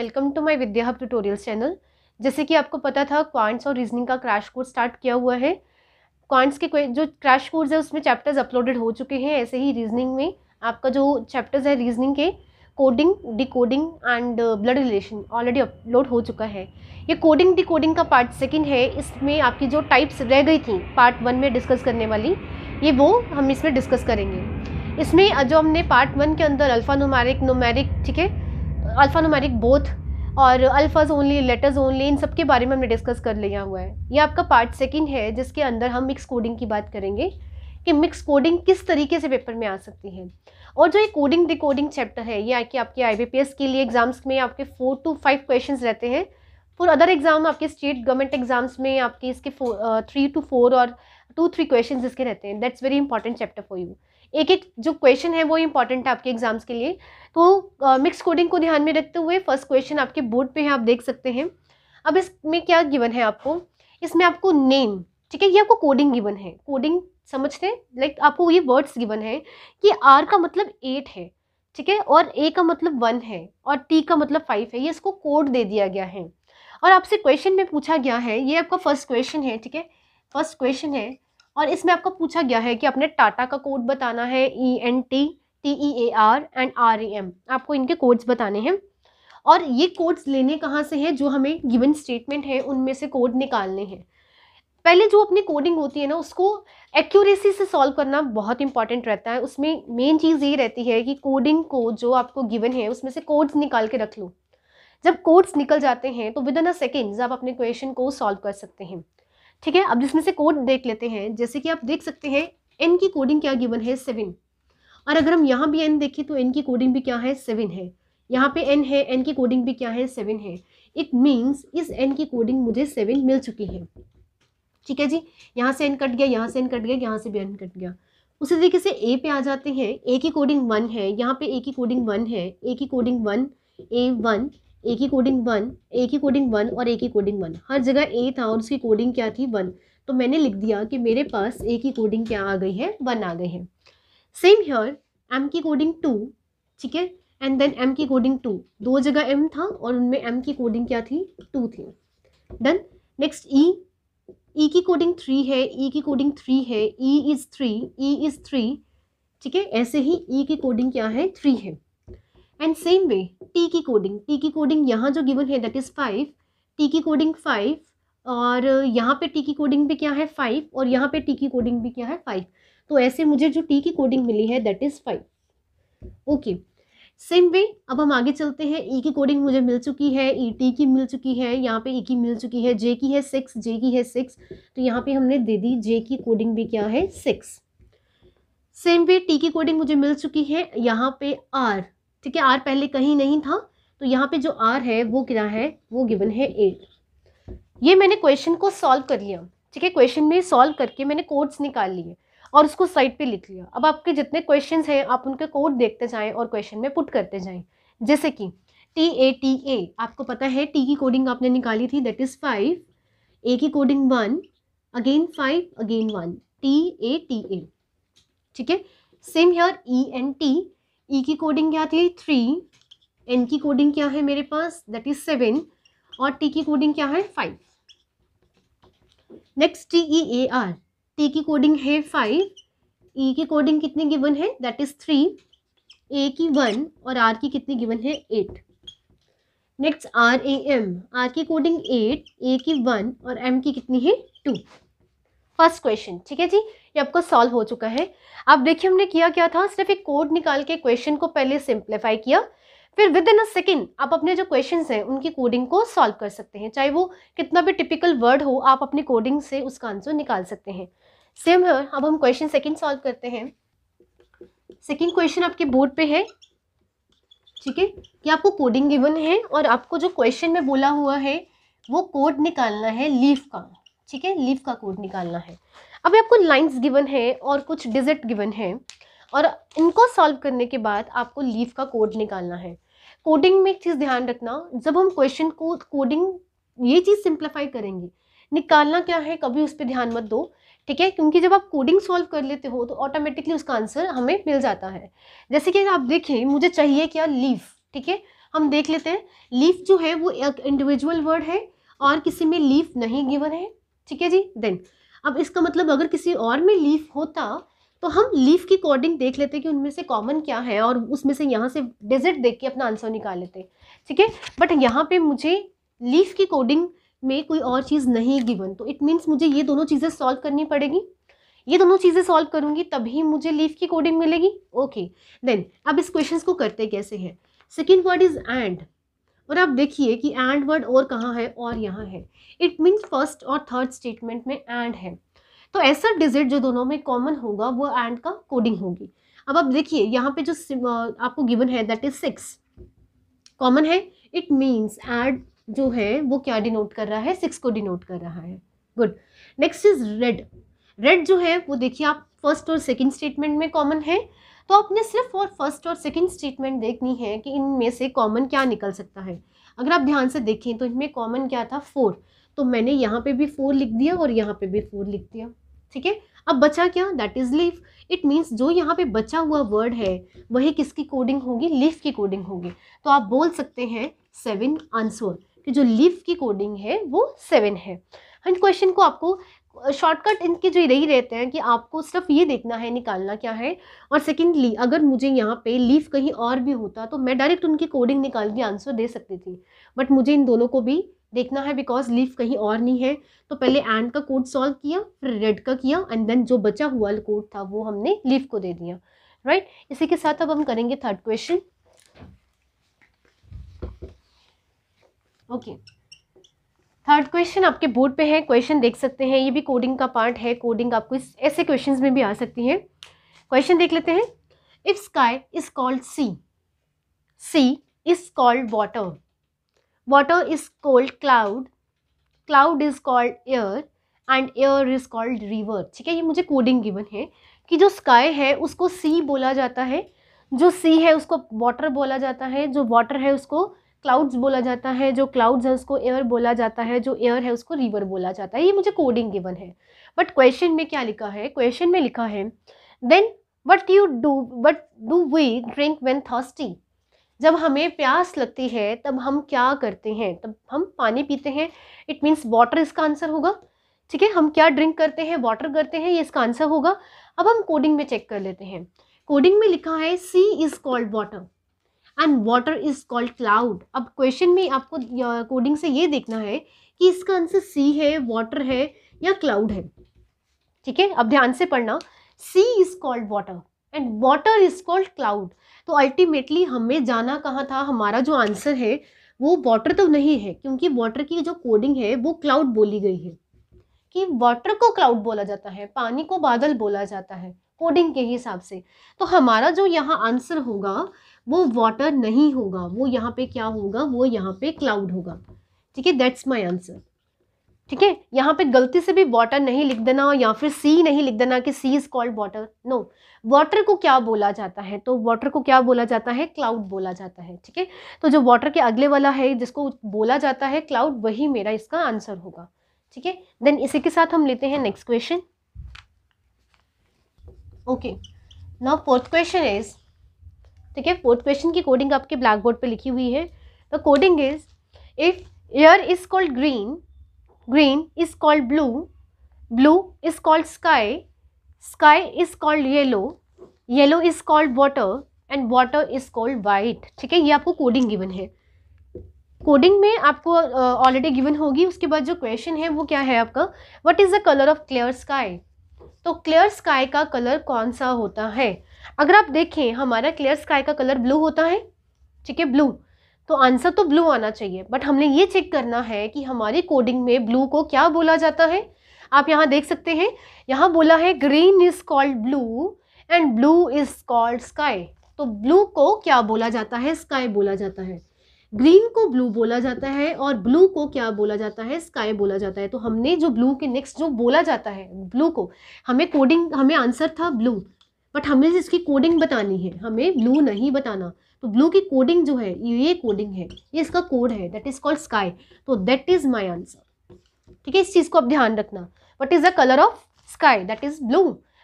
Welcome to my Vidya hub tutorials channel जैसे कि आपको पता था क्वांट्स और रीजनिंग का क्रैश कोर्स स्टार्ट किया हुआ है क्वांट्स के जो क्रैश कोर्स है उसमें चैप्टर्स अपलोडेड हो चुके हैं ऐसे ही रीजनिंग में आपका जो चैप्टर्स है रीजनिंग के coding decoding and blood relation already upload हो चुका है ये कोडिंग डिकोडिंग का पार्ट सेकेंड है इसमें आपकी जो टाइप्स रह गई थी पार्ट वन में डिस्कस करने वाली ये वो हम इसमें डिस्कस करेंगे इसमें जो हमने पार्ट वन के अंदर अल्फ़ा नुमारिक नुमैरिक ठीक है अल्फ़ा नुमेरिक बोथ और अल्फ़ाज ओनली लेटर्स ओनली इन सब के बारे में हमने डिस्कस कर लिया हुआ है ये आपका पार्ट सेकेंड है जिसके अंदर हम मिक्स कोडिंग की बात करेंगे कि मिक्स कोडिंग किस तरीके से पेपर में आ सकती है और जो ये कोडिंग डिकोडिंग चैप्टर है ये आके आपके आई के लिए एग्ज़ाम्स में आपके फोर टू फाइव क्वेश्चन रहते हैं फॉर अदर एग्ज़ाम आपके स्टेट गवर्नमेंट एग्ज़ाम्स में आपके इसके थ्री टू फोर और टू थ्री क्वेश्चन इसके रहते हैं that's very important chapter for you एक एक जो क्वेश्चन है वो इंपॉर्टेंट है आपके एग्जाम्स के लिए तो मिक्स कोडिंग को ध्यान में रखते हुए फर्स्ट क्वेश्चन आपके बोर्ड पे है आप देख सकते हैं अब इसमें क्या गिवन है आपको इसमें आपको नेम ठीक है ये आपको कोडिंग गिवन है कोडिंग समझते हैं लाइक आपको ये वर्ड्स गिवन है कि आर का मतलब एट है ठीक है और ए का मतलब वन है और टी का मतलब फाइव है ये इसको कोड दे दिया गया है और आपसे क्वेश्चन में पूछा गया है ये आपका फर्स्ट क्वेश्चन है ठीक है फर्स्ट क्वेश्चन है और इसमें आपको पूछा गया है कि आपने टाटा का कोड बताना है E N T T E A R and R A M आपको इनके कोड्स बताने हैं और ये कोड्स लेने कहाँ से हैं जो हमें गिवन स्टेटमेंट है उनमें से कोड निकालने हैं पहले जो अपनी कोडिंग होती है ना उसको एक्यूरेसी से सॉल्व करना बहुत इंपॉर्टेंट रहता है उसमें मेन चीज़ ये रहती है कि कोडिंग को जो आपको गिवन है उसमें से कोड्स निकाल के रख लो जब कोड्स निकल जाते हैं तो विद इन अ सेकेंड्स आप अपने क्वेश्चन को सॉल्व कर सकते हैं ठीक है अब जिसमें से कोड देख लेते हैं जैसे कि आप देख सकते हैं एन की कोडिंग क्या गिवन है सेवन और अगर हम यहाँ भी एन देखें तो एन की कोडिंग भी क्या है सेवन है यहाँ पे एन है एन की कोडिंग भी क्या है सेवन है इट मीन्स इस एन की कोडिंग मुझे सेवन मिल चुकी है ठीक है जी यहाँ से एन कट गया यहाँ से एन कट गया यहाँ से भी एन कट गया उसी तरीके से ए पे आ जाते हैं ए की कोडिंग वन है यहाँ पे ए की कोडिंग वन है ए की कोडिंग वन ए वन एक ही कोडिंग वन एक ही कोडिंग वन और एक ही कोडिंग वन हर जगह ए था और उसकी कोडिंग क्या थी वन तो मैंने लिख दिया कि मेरे पास ए की कोडिंग क्या आ गई है वन आ गई है सेम हेयर एम की कोडिंग टू ठीक है एंड देन एम की कोडिंग टू दो जगह एम था और उनमें एम की कोडिंग क्या थी टू थी डन नेक्स्ट ई ई की कोडिंग थ्री है ई e की कोडिंग थ्री है E is three E is three ठीक है ऐसे ही ई e की कोडिंग क्या है थ्री है एंड सेम वे टी की कोडिंग टी की कोडिंग यहाँ जो गिवन है दैट इज़ फाइव टी की uh, कोडिंग फाइव और यहाँ पे टी की कोडिंग भी क्या है फाइव और यहाँ पे टी की कोडिंग भी क्या है फाइव तो ऐसे मुझे जो टी की कोडिंग मिली है that is five okay same way अब हम आगे चलते हैं ई e की कोडिंग मुझे मिल चुकी है ई e, टी की मिल चुकी है यहाँ पे ई e की मिल चुकी है जे की है सिक्स जे की है सिक्स तो यहाँ पे हमने दे दी जे की कोडिंग भी क्या है सिक्स सेम वे टी की कोडिंग मुझे मिल चुकी है यहाँ पे आर ठीक है आर पहले कहीं नहीं था तो यहाँ पे जो आर है वो क्या है वो गिवन है एट ये मैंने क्वेश्चन को सॉल्व कर लिया ठीक है क्वेश्चन में सॉल्व करके मैंने कोड्स निकाल लिए और उसको साइड पे लिख लिया अब आपके जितने क्वेश्चंस हैं आप उनके कोड देखते जाएं और क्वेश्चन में पुट करते जाएं जैसे कि टी ए टी ए आपको पता है टी की कोडिंग आपने निकाली थी दैट इज़ फाइव ए की coding one again five again one T A T A ठीक है same here E N T E e की कोडिंग क्या थी थ्री एन की कोडिंग क्या है मेरे पास दैट इज सेवन और टी की कोडिंग क्या है five next T E A R T की कोडिंग है फाइव ई e की कोडिंग कितनी गिवन है दैट इज थ्री ए की वन और आर की कितनी गिवन है eight next R A M R की कोडिंग एट ए की वन और एम की कितनी है टू फर्स्ट क्वेश्चन ठीक है जी ये आपको सॉल्व हो चुका है अब देखिए हमने किया क्या था सिर्फ एक कोड निकाल के क्वेश्चन को पहले सिंप्लीफाई किया फिर विद इन अ सेकेंड आप अपने जो क्वेश्चन हैं उनकी कोडिंग को सॉल्व कर सकते हैं चाहे वो कितना भी टिपिकल वर्ड हो आप अपनी कोडिंग से उसका आंसर निकाल सकते हैं सेम है अब हम क्वेश्चन सेकेंड सॉल्व करते हैं सेकेंड क्वेश्चन आपके बोर्ड पे है ठीक है कि आपको कोडिंग गिवन है और आपको जो क्वेश्चन में बोला हुआ है वो कोड निकालना है लीफ का ठीक है लीव का कोड निकालना है अभी आपको लाइंस गिवन है और कुछ डिजिट गिवन है और इनको सॉल्व करने के बाद आपको लीव का कोड निकालना है कोडिंग में एक चीज़ ध्यान रखना जब हम क्वेश्चन को कोडिंग ये चीज़ सिंप्लीफाई करेंगे निकालना क्या है कभी उस पर ध्यान मत दो ठीक है क्योंकि जब आप कोडिंग सॉल्व कर लेते हो तो ऑटोमेटिकली उसका आंसर हमें मिल जाता है जैसे कि आप देखें मुझे चाहिए क्या लीव ठीक है हम देख लेते हैं लीफ जो है वो एक इंडिविजुअल वर्ड है और किसी में लीफ नहीं गिवन है ठीक है जी देन अब इसका मतलब अगर किसी और में लीफ होता तो हम लीफ की कोडिंग देख लेते कि उनमें से कॉमन क्या है और उसमें से यहाँ से डिजिट देख के अपना आंसर निकाल लेते ठीक है बट यहाँ पे मुझे लीफ की कोडिंग में कोई और चीज़ नहीं गिवन तो इट मीन्स मुझे ये दोनों चीज़ें सॉल्व करनी पड़ेगी ये दोनों चीज़ें सॉल्व करूंगी तभी मुझे लीफ की कोडिंग मिलेगी ओके देन अब इस क्वेश्चन को करते कैसे हैं सेकेंड वर्ड इज़ एंड और आप देखिए कि एंड वर्ड और कहाँ है और यहाँ है इट मीन्स फर्स्ट और थर्ड स्टेटमेंट में एंड है तो ऐसा डिजिट जो दोनों में कॉमन होगा वो एंड का कोडिंग होगी अब आप देखिए यहाँ पे जो आपको गिवन है दैट इज सिक्स कॉमन है इट मीन्स एंड जो है वो क्या डिनोट कर रहा है सिक्स को डिनोट कर रहा है good next is red red जो है वो देखिए आप फर्स्ट और सेकेंड स्टेटमेंट में कॉमन है तो आपने सिर्फ और फर्स्ट और सेकेंड स्टेटमेंट देखनी है कि इनमें से कॉमन क्या निकल सकता है अगर आप ध्यान से देखें तो इनमें कॉमन क्या था फोर तो मैंने यहाँ पे भी फोर लिख दिया और यहाँ पे भी फोर लिख दिया ठीक है अब बचा क्या that is leaf it means जो यहाँ पे बचा हुआ वर्ड है वही किसकी कोडिंग होगी लीफ की कोडिंग होगी तो आप बोल सकते हैं सेवन आंसर कि जो लीफ की कोडिंग है वो सेवन है एंड क्वेश्चन को आपको शॉर्टकट इनके जो यही रहते हैं कि आपको सिर्फ ये देखना है निकालना क्या है और सेकेंडली अगर मुझे यहाँ पे लीफ कहीं और भी होता तो मैं डायरेक्ट उनकी कोडिंग निकाल के आंसर दे सकती थी बट मुझे इन दोनों को भी देखना है बिकॉज लीफ कहीं और नहीं है तो पहले एंड का कोड सॉल्व किया फिर रेड का किया एंड देन जो बचा हुआ कोड था वो हमने लीफ को दे दिया राइट right? इसी के साथ अब हम करेंगे third question okay okay. Third question आपके बोर्ड पे है क्वेश्चन देख सकते हैं ये भी कोडिंग का पार्ट है कोडिंग आपको इस ऐसे क्वेश्चन में भी आ सकती है क्वेश्चन देख लेते हैं if sky is called sea sea is called water water is called cloud cloud is called air and air is called river ठीक है ये मुझे कोडिंग गिवन है कि जो स्काई है उसको सी बोला जाता है जो सी है उसको वाटर बोला जाता है जो वाटर है उसको क्लाउड्स बोला जाता है जो क्लाउड्स है उसको एयर बोला जाता है जो एयर है उसको रिवर बोला जाता है ये मुझे कोडिंग गिवन है बट क्वेश्चन में क्या लिखा है क्वेश्चन में लिखा है then what you do what do we drink when thirsty जब हमें प्यास लगती है तब हम क्या करते हैं तब हम पानी पीते हैं इट मीन्स वाटर इसका आंसर होगा ठीक है हम क्या ड्रिंक करते हैं वाटर करते हैं ये इसका आंसर होगा अब हम कोडिंग में चेक कर लेते हैं कोडिंग में लिखा है sea is called water and water is called cloud अब क्वेश्चन में आपको कोडिंग से ये देखना है कि इसका आंसर सी है वाटर है या क्लाउड है ठीक है अब ध्यान से पढ़ना sea is called water and water is called cloud तो अल्टीमेटली हमें जाना कहाँ था हमारा जो आंसर है वो वाटर तो नहीं है क्योंकि वाटर की जो कोडिंग है वो क्लाउड बोली गई है कि वाटर को क्लाउड बोला जाता है पानी को बादल बोला जाता है कोडिंग के हिसाब से तो हमारा जो यहाँ आंसर होगा वो वाटर नहीं होगा वो यहाँ पे क्या होगा वो यहाँ पे क्लाउड होगा ठीक है दैट्स माई आंसर ठीक है यहाँ पे गलती से भी वाटर नहीं लिख देना या फिर सी नहीं लिख देना कि sea is called water no water को क्या बोला जाता है तो वाटर को क्या बोला जाता है क्लाउड बोला जाता है ठीक है तो जो वाटर के अगले वाला है जिसको बोला जाता है क्लाउड वही मेरा इसका आंसर होगा ठीक है देन इसी के साथ हम लेते हैं next question okay now fourth question is ठीक है फोर्थ क्वेश्चन की कोडिंग आपके ब्लैक बोर्ड पर लिखी हुई है the coding is if air is called green green is called blue blue is called sky sky is called yellow yellow is called water and water is called white ठीक है ये आपको coding given है coding में आपको already uh, given होगी उसके बाद जो क्वेश्चन है वो क्या है आपका what is the colour of clear sky तो क्लियर स्काई का कलर कौन सा होता है अगर आप देखें हमारा क्लियर स्काई का कलर ब्लू होता है ठीक है ब्लू तो आंसर तो ब्लू आना चाहिए बट हमने ये चेक करना है कि हमारी कोडिंग में ब्लू को क्या बोला जाता है आप यहाँ देख सकते हैं यहाँ बोला है green is called blue and blue is called sky तो ब्लू को क्या बोला जाता है स्काई बोला जाता है ग्रीन को ब्लू बोला जाता है और ब्लू को क्या बोला जाता है स्काई बोला जाता है तो हमने जो ब्लू के नेक्स्ट जो बोला जाता है ब्लू को हमें कोडिंग हमें आंसर था ब्लू बट हमें इसकी कोडिंग बतानी है हमें ब्लू नहीं बताना तो ब्लू की कोडिंग जो है ये कोडिंग है ये इसका कोड है दैट इज़ कॉल्ड स्काई तो दैट इज़ माई आंसर ठीक है इस चीज़ को आप ध्यान रखना what is the colour of sky that is blue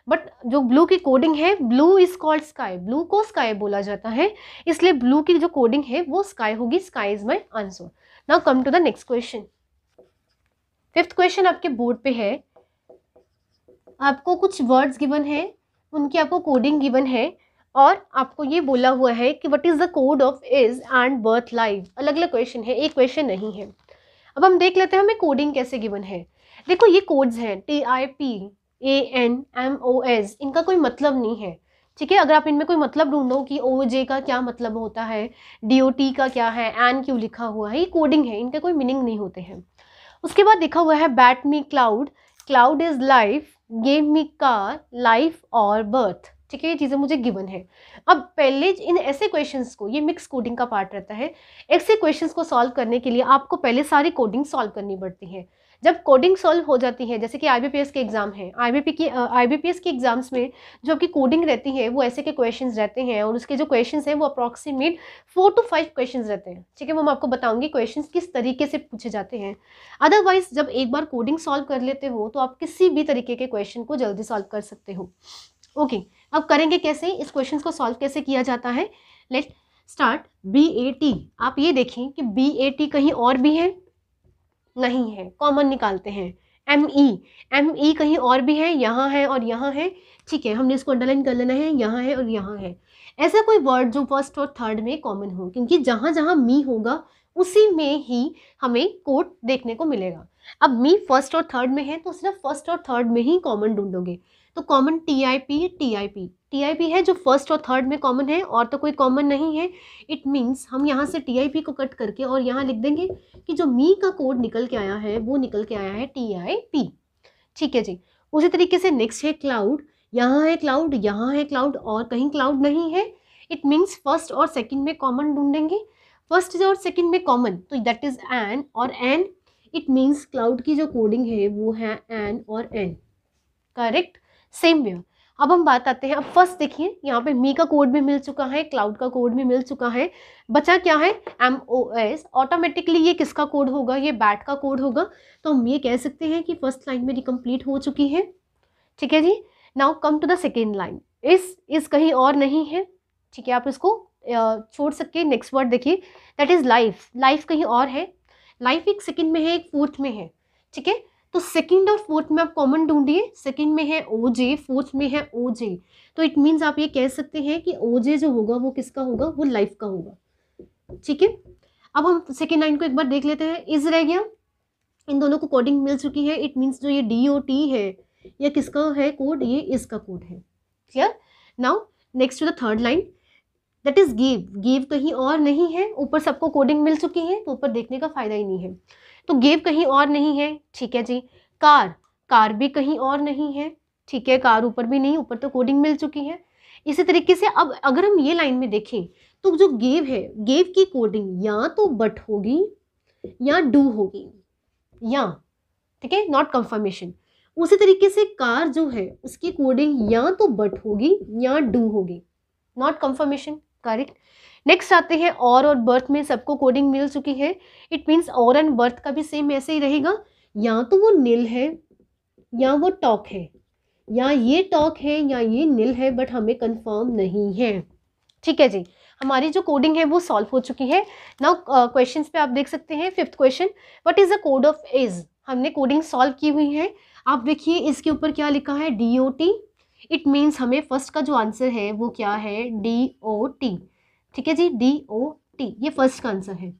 but जो ब्लू की कोडिंग है blue is called sky blue को स्काई बोला जाता है इसलिए ब्लू की जो कोडिंग है वो स्काई होगी sky is my answer now come to the next question fifth question आपके बोर्ड पे है आपको कुछ वर्ड्स गिवन है उनकी आपको कोडिंग गिवन है और आपको ये बोला हुआ है कि what is the code of is and birth live अलग अलग क्वेश्चन है एक क्वेश्चन नहीं है अब हम देख लेते हैं हमें कोडिंग कैसे गिवन है देखो ये कोड्स हैं T I P A N M O S इनका कोई मतलब नहीं है ठीक है अगर आप इनमें कोई मतलब ढूंढो कि ओ जे का क्या मतलब होता है डी ओ टी का क्या है एन क्यू लिखा हुआ है ये कोडिंग है इनका कोई मीनिंग नहीं होते हैं उसके बाद लिखा हुआ है bat me cloud cloud is life gave me car life और बर्थ ठीक है ये चीज़ें मुझे गिवन है अब पहले इन ऐसे क्वेश्चंस को ये मिक्स कोडिंग का पार्ट रहता है ऐसे क्वेश्चंस को सॉल्व करने के लिए आपको पहले सारी कोडिंग सॉल्व करनी पड़ती है जब कोडिंग सॉल्व हो जाती है जैसे कि आई के एग्ज़ाम है आई की आई के एग्ज़ाम्स में जो आपकी कोडिंग रहती है वो ऐसे के क्वेश्चन रहते हैं और उसके जो क्वेश्चन हैं वो approximate four to five question रहते हैं ठीक है वो मैं आपको बताऊंगी क्वेश्चन किस तरीके से पूछे जाते हैं अदरवाइज जब एक बार कोडिंग सॉल्व कर लेते हो तो आप किसी भी तरीके के क्वेश्चन को जल्दी सॉल्व कर सकते हो ओके okay, अब करेंगे कैसे इस क्वेश्चन को सॉल्व कैसे किया जाता है let start B A T आप ये देखें कि बी ए टी कहीं और भी है नहीं है कॉमन निकालते हैं एम ई एम ई कहीं और भी है यहाँ है और यहाँ है ठीक है हमने इसको अंडरलाइन कर लेना है यहाँ है और यहाँ है ऐसा कोई वर्ड जो फर्स्ट और थर्ड में कॉमन हो क्योंकि जहाँ जहाँ मी होगा उसी में ही हमें कोट देखने को मिलेगा अब मी फर्स्ट और थर्ड में है तो सिर्फ फर्स्ट और थर्ड में ही कॉमन ढूंढोगे तो common T I P T I P T है जो फर्स्ट और थर्ड में कॉमन है और तो कोई कॉमन नहीं है इट मीन्स हम यहाँ से टी को कट करके और यहाँ लिख देंगे कि जो मी का कोड निकल के आया है वो निकल के आया है टी ठीक है जी उसी तरीके से नेक्स्ट है क्लाउड यहाँ है क्लाउड यहाँ है क्लाउड और कहीं क्लाउड नहीं है इट मीन्स फर्स्ट और सेकेंड में कॉमन ढूंढेंगे फर्स्ट और सेकेंड में कॉमन तो दैट इज़ एन और एन इट मीन्स क्लाउड की जो कोडिंग है वो है एन और एन करेक्ट सेम व्यू अब हम बात आते हैं अब फर्स्ट देखिए यहाँ पे मी का कोड भी मिल चुका है क्लाउड का कोड भी मिल चुका है बचा क्या है एम ओ एस ऑटोमेटिकली ये किसका कोड होगा ये बैट का कोड होगा तो हम ये कह सकते हैं कि फर्स्ट लाइन मेरी कंप्लीट हो चुकी है ठीक है जी now come to the second line इस इस कहीं और नहीं है ठीक है आप इसको छोड़ सकते हैं नेक्स्ट वर्ड देखिए दैट इज़ लाइफ लाइफ कहीं और है लाइफ एक सेकेंड में है एक फोर्थ में है ठीक है तो सेकंड और फोर्थ में आप कॉमन ढूंढिए सेकंड में है ओ जे फोर्थ में है ओ जे तो इट मीन्स आप ये कह सकते हैं कि ओ जे जो होगा वो किसका होगा वो लाइफ का होगा ठीक है अब हम सेकेंड लाइन को एक बार देख लेते हैं इज रह गया इन दोनों को कोडिंग मिल चुकी है इट मीन्स जो ये डी ओ टी है या किसका है कोड ये इसका कोड है clear now next to the third line that is give give कहीं और नहीं है ऊपर सबको कोडिंग मिल चुकी है तो ऊपर देखने का फायदा ही नहीं है तो गेव कहीं और नहीं है ठीक है जी कार कार भी कहीं और नहीं है ठीक है कार ऊपर भी नहीं ऊपर तो कोडिंग मिल चुकी है इसी तरीके से अब अगर हम ये लाइन में देखें तो जो गेव है गेव की कोडिंग या तो बट होगी या डू होगी या ठीक है नॉट कंफर्मेशन उसी तरीके से कार जो है उसकी कोडिंग या तो बट होगी या डू होगी नॉट कंफर्मेशन करेक्ट नेक्स्ट आते हैं और और बर्थ में सबको कोडिंग मिल चुकी है इट मीन्स और एंड बर्थ का भी सेम ऐसे ही रहेगा या तो वो नील है या वो टॉक है या ये टॉक है या ये नील है बट हमें कंफर्म नहीं है ठीक है जी हमारी जो कोडिंग है वो सॉल्व हो चुकी है नाउ क्वेश्चन uh, पे आप देख सकते हैं fifth question what is the code of is हमने कोडिंग सॉल्व की हुई है आप देखिए इसके ऊपर क्या लिखा है D O T it means हमें फर्स्ट का जो आंसर है वो क्या है डी ओ टी ठीक है जी डी ओ टी ये फर्स्ट का आंसर है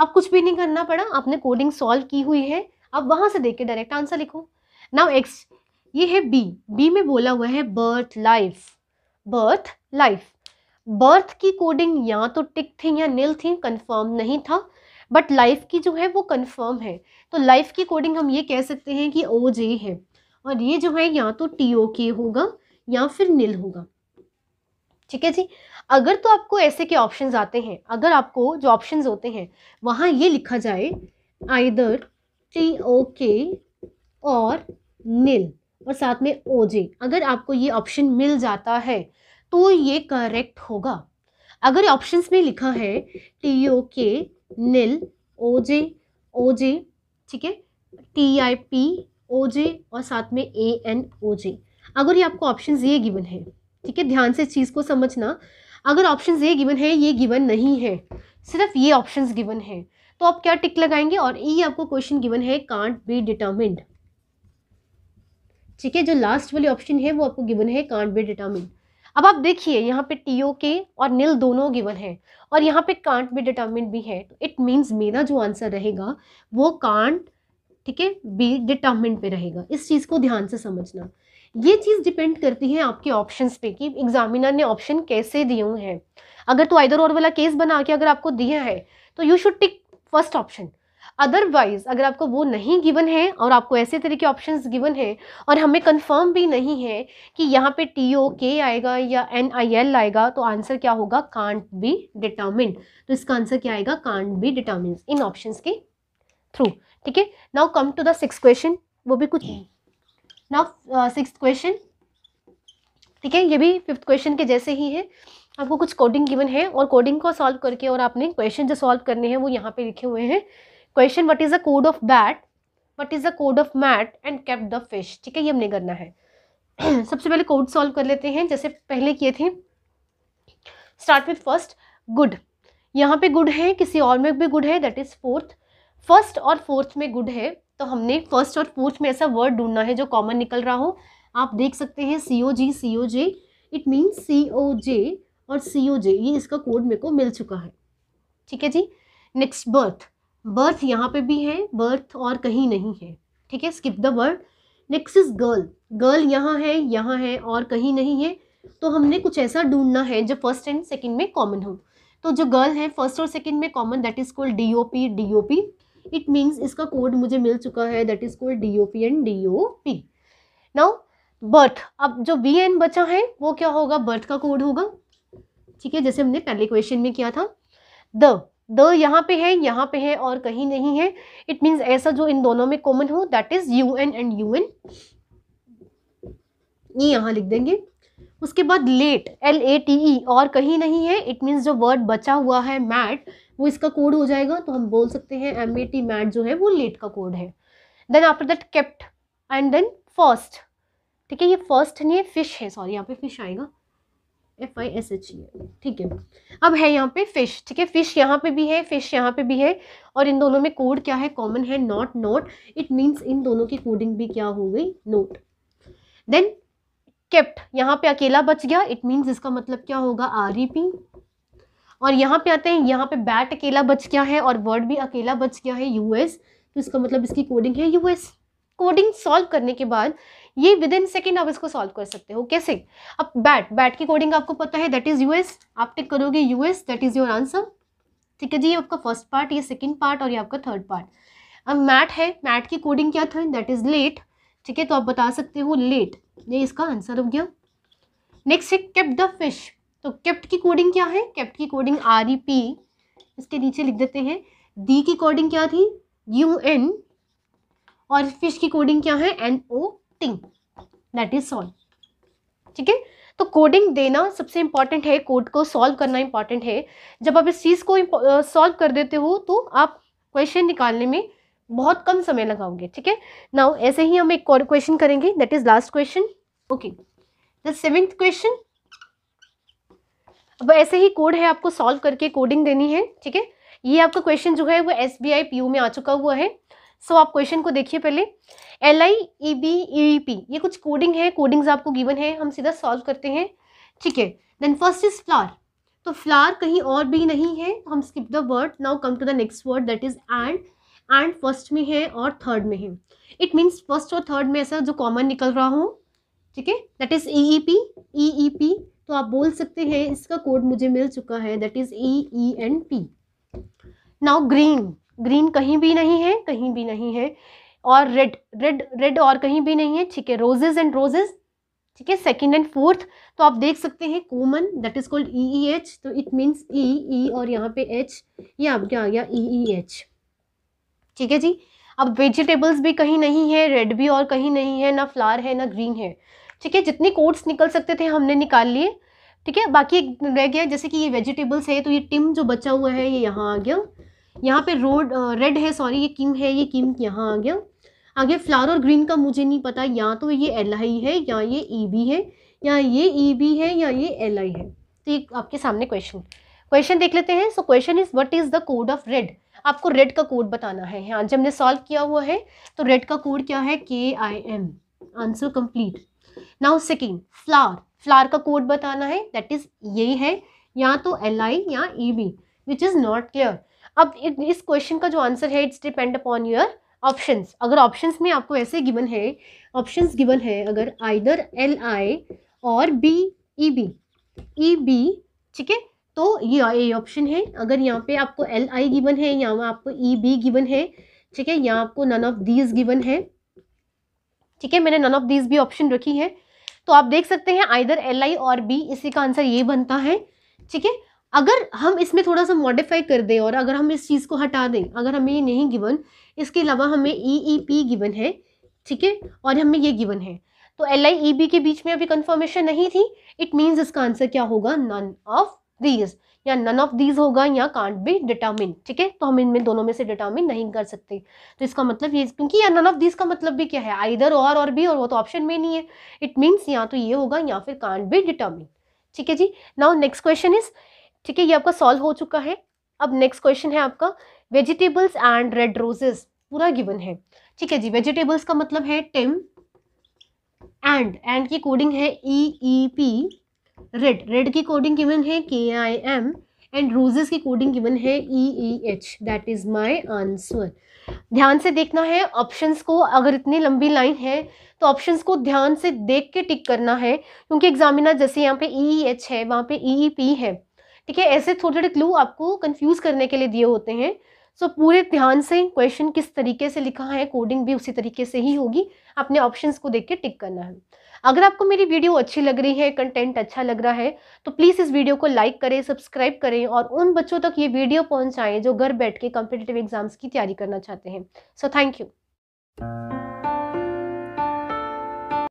अब कुछ भी नहीं करना पड़ा आपने कोडिंग सॉल्व की हुई है अब वहाँ से देख के डायरेक्ट आंसर लिखो नाउ एक्स ये है बी बी में बोला हुआ है birth life birth life birth की कोडिंग या तो टिक थी या नील थी कन्फर्म नहीं था बट लाइफ की जो है वो कन्फर्म है तो लाइफ की कोडिंग हम ये कह सकते हैं कि ओ जे है और ये जो है या तो टी ओ के होगा या फिर नील होगा ठीक है जी अगर तो आपको ऐसे के ऑप्शन आते हैं अगर आपको जो ऑप्शन होते हैं वहाँ ये लिखा जाए आइदर टी ओ के और नील और साथ में ओ जे अगर आपको ये ऑप्शन मिल जाता है तो ये करेक्ट होगा अगर ऑप्शन में लिखा है टी ओ के नील ओ जे ओ जे ठीक है टी आई पी ओ जे और साथ में ए एन ओ जे अगर ये आपको ऑप्शन ये गिवन है ठीक है ध्यान से चीज़ को समझना अगर ऑप्शन ये गिवन है ये गिवन नहीं है सिर्फ ये ऑप्शन गिवन है तो आप क्या टिक लगाएंगे और ये e आपको क्वेश्चन गिवन है कांट बी डिटर्मिंड ठीक है जो लास्ट वाली ऑप्शन है वो आपको गिवन है कांट बी डिटर्मिंड अब आप देखिए यहाँ पे टी ओ के और नील दोनों गिवन है और यहाँ पे कांट बी डिटर्मिंड भी है तो इट मीन्स मेरा जो आंसर रहेगा वो कांट ठीक है बी डिटर्मिंड पे रहेगा इस चीज़ को ध्यान से समझना ये चीज़ डिपेंड करती है आपके ऑप्शन पे कि एग्जामिनर ने ऑप्शन कैसे दिए हैं अगर तो आइदर और वाला केस बना के अगर आपको दिया है तो you should tick first option otherwise अगर आपको वो नहीं गिवन है और आपको ऐसे तरह के ऑप्शन गिवन है और हमें कंफर्म भी नहीं है कि यहाँ पे टी ओ के आएगा या एन आई एल आएगा तो आंसर क्या होगा कांट बी डिटर्मिन तो इसका आंसर क्या आएगा कांट बी डिटर्मिन इन ऑप्शन के थ्रू ठीक है now come to the six question वो भी कुछ नाउ सिक्स क्वेश्चन ठीक है ये भी फिफ्थ क्वेश्चन के जैसे ही है आपको कुछ कोडिंग गिवन है और कोडिंग को सॉल्व करके और आपने क्वेश्चन जो सॉल्व करने हैं वो यहाँ पे लिखे हुए हैं question what is the code of bat what is the code of mat and cap the fish ठीक है ये हमने करना है सबसे पहले कोड सॉल्व कर लेते हैं जैसे पहले किए थे स्टार्ट विथ फर्स्ट गुड यहाँ पे गुड है किसी और में भी गुड है दैट इज़ फोर्थ फर्स्ट और फोर्थ में गुड है तो हमने फर्स्ट और फोर्थ में ऐसा वर्ड ढूंढना है जो कॉमन निकल रहा हो आप देख सकते हैं सी ओ जी सी ओ जे इट मीन्स सी ओ जे और सी ओ जे ये इसका कोड मेरे को मिल चुका है ठीक है जी नेक्स्ट बर्थ बर्थ यहाँ पे भी है बर्थ और कहीं नहीं है ठीक है skip the word next is girl girl यहाँ है यहाँ है और कहीं नहीं है तो हमने कुछ ऐसा ढूंढना है जो फर्स्ट एंड सेकेंड में कॉमन हो तो जो गर्ल है फर्स्ट और सेकेंड में common that is called D O P D O P it means इसका कोड मुझे मिल चुका है that is cold D O P and D O P now birth अब जो बी एन बचा है वो क्या होगा बर्थ का कोड होगा ठीक है जैसे हमने पहले क्वेश्चन में किया था द द यहाँ पे है यहाँ पे है और कहीं नहीं है इट मीन्स ऐसा जो इन दोनों में कॉमन हो that is U N and U N ये यहाँ लिख देंगे उसके बाद let L A T E और कहीं नहीं है इट मीन्स जो वर्ड बचा हुआ है मैट वो इसका कोड हो जाएगा तो हम बोल सकते हैं एम ए टी मैट जो है वो लेट का कोड है then after that kept and then first ठीक है ये फर्स्ट नहीं है फिश है सॉरी यहाँ पे फिश आएगा F I S H E ठीक है अब है यहाँ पे फिश ठीक है फिश यहाँ पे भी है फिश यहाँ पे भी है और इन दोनों में कोड क्या है कॉमन है नॉट नोट इट मीन्स इन दोनों की कोडिंग भी क्या हो गई नोट देन केप्ट यहाँ पे अकेला बच गया इट मीन्स इसका मतलब क्या होगा आर ई पी और यहाँ पे आते हैं यहाँ पे बैट अकेला बच गया है और वर्ड भी अकेला बच गया है यूएस तो इसका मतलब इसकी कोडिंग है यूएस कोडिंग सॉल्व करने के बाद ये विद इन सेकेंड आप इसको सॉल्व कर सकते हो कैसे अब बैट बैट की कोडिंग आपको पता है दैट इज़ यूएस आप टिक करोगे US that is your answer ठीक है जी ये आपका फर्स्ट पार्ट ये सेकेंड पार्ट और ये आपका थर्ड पार्ट अब मैट है मैट की कोडिंग क्या था दैट इज़ लेट ठीक है तो आप बता सकते हो लेट ये इसका आंसर हो गया नेक्स्ट है केप द फिश तो केप्ट की कोडिंग क्या है केप्ट की कोडिंग आर ई पी इसके नीचे लिख देते हैं डी की कोडिंग क्या थी यू एन और फिश की कोडिंग क्या है एन ओ टिंग दैट इज सॉल्व ठीक है तो कोडिंग देना सबसे इम्पॉर्टेंट है कोड को सॉल्व करना इम्पॉर्टेंट है जब आप इस चीज़ को सॉल्व कर देते हो तो आप क्वेश्चन निकालने में बहुत कम समय लगाओगे ठीक है नाउ ऐसे ही हम एक क्वेश्चन करेंगे that is last question okay the seventh question अब ऐसे ही कोड है आपको सॉल्व करके कोडिंग देनी है ठीक है ये आपका क्वेश्चन जो है वो S B I P U में आ चुका हुआ है सो so, आप क्वेश्चन को देखिए पहले L I E B E P ये कुछ कोडिंग है कोडिंग्स आपको गिवन है हम सीधा सॉल्व करते हैं ठीक है देन फर्स्ट इज फ्लार तो फ्लार कहीं और भी नहीं है तो हम skip the word now come to the next word that is and and first में है और थर्ड में है इट मीन्स फर्स्ट और थर्ड में ऐसा जो कॉमन निकल रहा हूँ ठीक है that is E E P E E P तो आप बोल सकते हैं इसका कोड मुझे मिल चुका है that is E E N T now green green कहीं भी नहीं है कहीं भी नहीं है और रेड रेड रेड और कहीं भी नहीं है ठीक है रोजेज एंड रोजेज ठीक है सेकेंड एंड फोर्थ तो आप देख सकते हैं common that is called E E H तो इट मीन्स ई ई और यहाँ पे एच ये क्या आ गया ई ई एच ठीक है जी अब वेजिटेबल्स भी कहीं नहीं है रेड भी और कहीं नहीं है ना फ्लावर है ना ग्रीन है ठीक है जितने कोड्स निकल सकते थे हमने निकाल लिए ठीक है बाकी एक रह गया जैसे कि ये वेजिटेबल्स है तो ये टिम जो बचा हुआ है ये यहाँ आ गया यहाँ पे रोड रेड है सॉरी ये किम है ये किम यहाँ आ गया आगे फ्लावर और ग्रीन का मुझे नहीं पता या तो ये एल आई है या ये ई बी है या ये ई बी है या ये एल आई है तो ये आपके सामने क्वेश्चन क्वेश्चन देख लेते हैं so question is what is the code of red आपको रेड का कोड बताना है यहाँ जब हमने सॉल्व किया हुआ है तो रेड का कोड क्या है K I M answer complete now second flower flower का कोड बताना है दैट इज यही है या तो एल आई या E B which is not clear अब इस क्वेश्चन का जो आंसर है it's depend upon your options अगर ऑप्शंस में आपको ऐसे गिवन है ऑप्शंस गिवन है अगर आइदर एल आई और B E B E B ठीक है तो ये ए ऑप्शन है अगर यहाँ पे आपको एल आई गिवन है यहाँ आपको ई बी गिवन है ठीक है यहाँ आपको नन ऑफ दीज गिवन है ठीक है मैंने नन ऑफ दीज भी ऑप्शन रखी है तो आप देख सकते हैं आइदर एल आई और बी इसी का आंसर ये बनता है ठीक है अगर हम इसमें थोड़ा सा मॉडिफाई कर दें और अगर हम इस चीज़ को हटा दें अगर हमें ये नहीं गिवन इसके अलावा हमें ई ई पी गिवन है ठीक है और हमें ये गिवन है तो एल आई ई बी के बीच में अभी कंफर्मेशन नहीं थी इट मीन्स इसका आंसर क्या होगा नन ऑफ दीज या नन ऑफ दीज होगा या कांट बी डिटर्मिन ठीक है तो हम इनमें दोनों में से डिटर्मिन नहीं कर सकते तो इसका मतलब ये क्योंकि या नन ऑफ दीज का मतलब भी क्या है आइधर और और भी और वो तो ऑप्शन में नहीं है इट मीन्स या तो ये होगा या फिर कांट बी डिटर्मिन ठीक है जी नाउ नेक्स्ट क्वेश्चन इज ठीक है ये आपका सॉल्व हो चुका है अब नेक्स्ट क्वेश्चन है आपका वेजिटेबल्स एंड रेड रोजेस पूरा गिवन है ठीक है जी वेजिटेबल्स का मतलब है टेम एंड एंड की कोडिंग है E E P red red की कोडिंग गिवन है K I M and roses की कोडिंग गिवन है E E H that is my answer ध्यान से देखना है ऑप्शंस को अगर इतनी लंबी लाइन है तो ऑप्शंस को ध्यान से देख के टिक करना है क्योंकि एग्जामिनर जैसे यहाँ पे ई ई एच है वहाँ पे ई ई पी है ठीक है ऐसे थोड़े थोड़े क्लू आपको कंफ्यूज करने के लिए दिए होते हैं सो so, पूरे ध्यान से क्वेश्चन किस तरीके से लिखा है कोडिंग भी उसी तरीके से ही होगी अपने ऑप्शंस को देख के टिक करना है अगर आपको मेरी वीडियो अच्छी लग रही है कंटेंट अच्छा लग रहा है तो प्लीज़ इस वीडियो को लाइक करें सब्सक्राइब करें और उन बच्चों तक ये वीडियो पहुँचाएँ जो घर बैठ के कॉम्पिटेटिव एग्जाम्स की तैयारी करना चाहते हैं सो थैंक यू